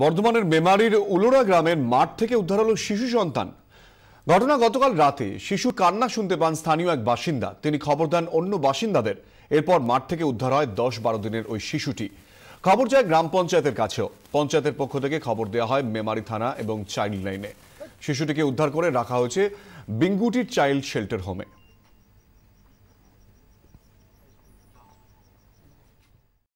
বর্ধমানের মেমারির উলোড়া গ্রামের মাঠ থেকে উদ্ধার হল শিশু সন্তান ঘটনা গতকাল রাতে শিশু কান্না শুনতে পান স্থানীয় এক বাসিন্দা তিনি খবর দেন অন্য বাসিন্দাদের এরপর মাঠ থেকে উদ্ধার হয় দশ বারো দিনের ওই শিশুটি খবর যায় গ্রাম পঞ্চায়েতের কাছেও পঞ্চায়েতের পক্ষ থেকে খবর দেওয়া হয় মেমারি থানা এবং চাইল্ড লাইনে শিশুটিকে উদ্ধার করে রাখা হয়েছে বিঙ্গুটির চাইল্ড শেল্টার হোমে